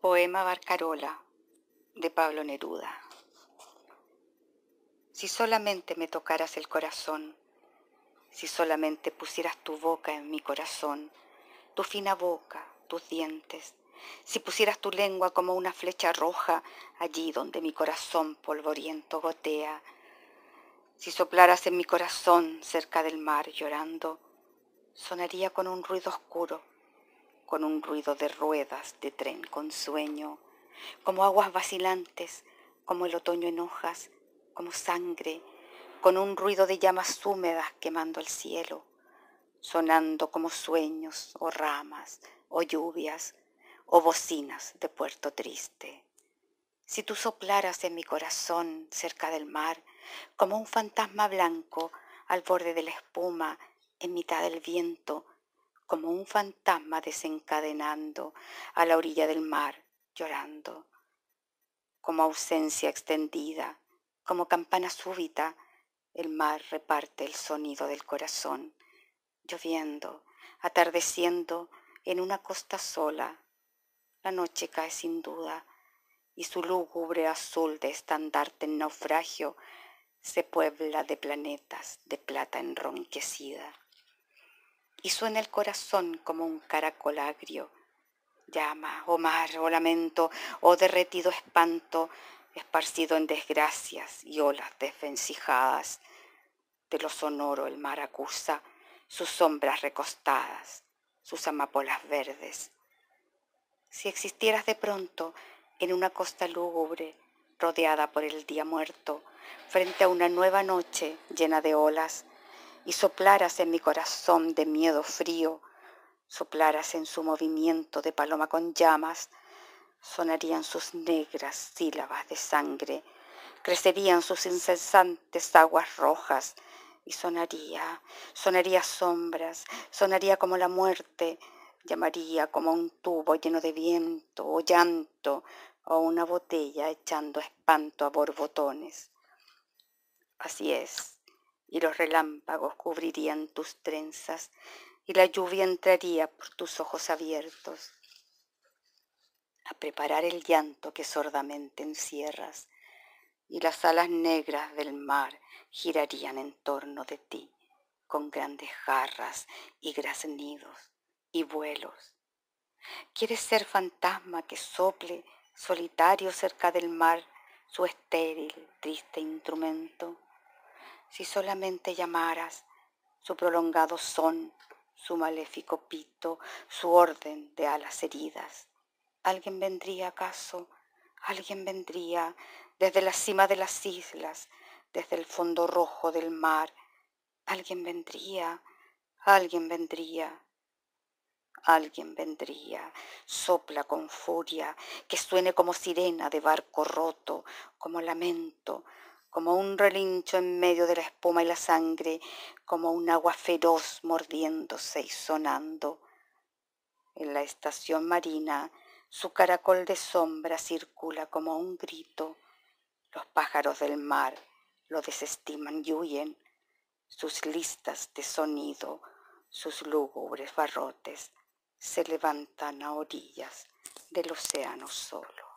Poema Barcarola de Pablo Neruda. Si solamente me tocaras el corazón, si solamente pusieras tu boca en mi corazón, tu fina boca, tus dientes, si pusieras tu lengua como una flecha roja allí donde mi corazón polvoriento gotea, si soplaras en mi corazón cerca del mar llorando, sonaría con un ruido oscuro con un ruido de ruedas de tren, con sueño, como aguas vacilantes, como el otoño en hojas, como sangre, con un ruido de llamas húmedas quemando el cielo, sonando como sueños o ramas o lluvias o bocinas de puerto triste. Si tú soplaras en mi corazón cerca del mar, como un fantasma blanco al borde de la espuma, en mitad del viento, como un fantasma desencadenando a la orilla del mar, llorando, como ausencia extendida, como campana súbita, el mar reparte el sonido del corazón, lloviendo, atardeciendo en una costa sola. La noche cae sin duda y su lúgubre azul de estandarte en naufragio se puebla de planetas de plata enronquecida y suena el corazón como un caracol agrio. Llama, o mar, o lamento, o derretido espanto, esparcido en desgracias y olas desvencijadas. De lo sonoro el mar acusa, sus sombras recostadas, sus amapolas verdes. Si existieras de pronto en una costa lúgubre, rodeada por el día muerto, frente a una nueva noche llena de olas, y soplaras en mi corazón de miedo frío, soplaras en su movimiento de paloma con llamas, sonarían sus negras sílabas de sangre, crecerían sus incesantes aguas rojas, y sonaría, sonaría sombras, sonaría como la muerte, llamaría como un tubo lleno de viento o llanto o una botella echando espanto a borbotones. Así es, y los relámpagos cubrirían tus trenzas y la lluvia entraría por tus ojos abiertos a preparar el llanto que sordamente encierras y las alas negras del mar girarían en torno de ti con grandes jarras y graznidos y vuelos. ¿Quieres ser fantasma que sople solitario cerca del mar su estéril, triste instrumento? si solamente llamaras su prolongado son, su maléfico pito, su orden de alas heridas. ¿Alguien vendría acaso? ¿Alguien vendría desde la cima de las islas, desde el fondo rojo del mar? ¿Alguien vendría? ¿Alguien vendría? Alguien vendría, sopla con furia, que suene como sirena de barco roto, como lamento, como un relincho en medio de la espuma y la sangre, como un agua feroz mordiéndose y sonando. En la estación marina, su caracol de sombra circula como un grito. Los pájaros del mar lo desestiman y huyen. Sus listas de sonido, sus lúgubres barrotes, se levantan a orillas del océano solo.